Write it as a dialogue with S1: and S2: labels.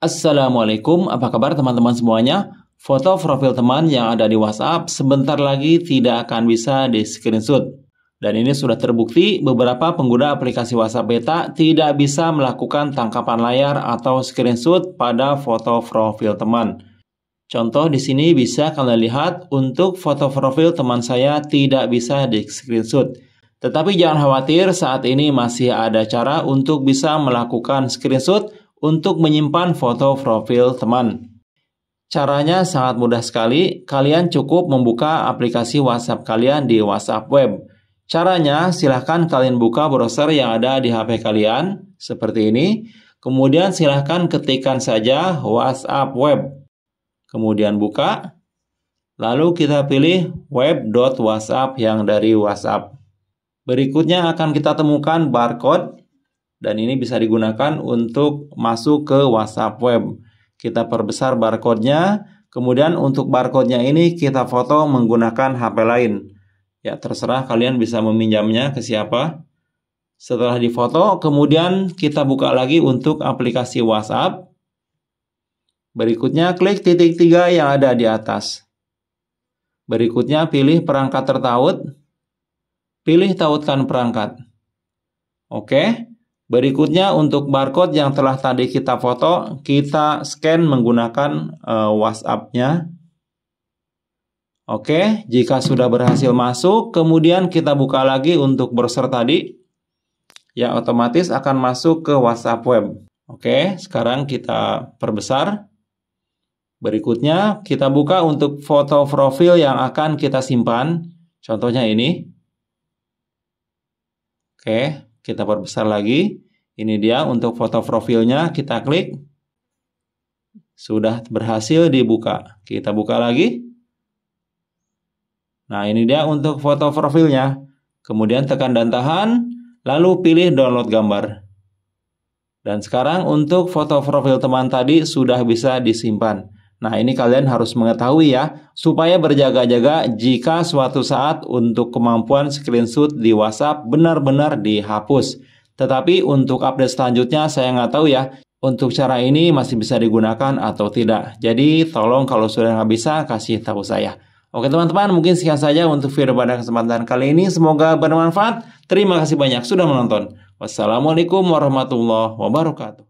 S1: Assalamualaikum, apa kabar teman-teman semuanya? Foto profil teman yang ada di WhatsApp sebentar lagi tidak akan bisa di screenshot. Dan ini sudah terbukti beberapa pengguna aplikasi WhatsApp Beta tidak bisa melakukan tangkapan layar atau screenshot pada foto profil teman. Contoh di sini bisa kalian lihat untuk foto profil teman saya tidak bisa di screenshot. Tetapi jangan khawatir, saat ini masih ada cara untuk bisa melakukan screenshot untuk menyimpan foto profil teman. Caranya sangat mudah sekali, kalian cukup membuka aplikasi WhatsApp kalian di WhatsApp Web. Caranya, silahkan kalian buka browser yang ada di HP kalian, seperti ini. Kemudian silahkan ketikkan saja WhatsApp Web. Kemudian buka. Lalu kita pilih web.whatsapp yang dari WhatsApp. Berikutnya akan kita temukan barcode dan ini bisa digunakan untuk masuk ke WhatsApp web. Kita perbesar barcode-nya, kemudian untuk barcode-nya ini kita foto menggunakan HP lain. Ya, terserah kalian bisa meminjamnya ke siapa. Setelah difoto, kemudian kita buka lagi untuk aplikasi WhatsApp. Berikutnya klik titik tiga yang ada di atas. Berikutnya pilih perangkat tertaut. Pilih tautkan perangkat. Oke. Berikutnya untuk barcode yang telah tadi kita foto, kita scan menggunakan uh, WhatsApp-nya. Oke, jika sudah berhasil masuk, kemudian kita buka lagi untuk browser tadi. Ya, otomatis akan masuk ke WhatsApp web. Oke, sekarang kita perbesar. Berikutnya, kita buka untuk foto profil yang akan kita simpan. Contohnya ini. Oke, kita perbesar lagi. Ini dia untuk foto profilnya. Kita klik. Sudah berhasil dibuka. Kita buka lagi. Nah, ini dia untuk foto profilnya. Kemudian tekan dan tahan, lalu pilih download gambar. Dan sekarang untuk foto profil teman tadi sudah bisa disimpan. Nah, ini kalian harus mengetahui ya, supaya berjaga-jaga jika suatu saat untuk kemampuan screenshot di WhatsApp benar-benar dihapus. Tetapi untuk update selanjutnya saya nggak tahu ya, untuk cara ini masih bisa digunakan atau tidak. Jadi tolong kalau sudah nggak bisa, kasih tahu saya. Oke teman-teman, mungkin sekian saja untuk video pada kesempatan kali ini. Semoga bermanfaat. Terima kasih banyak sudah menonton. Wassalamualaikum warahmatullahi wabarakatuh.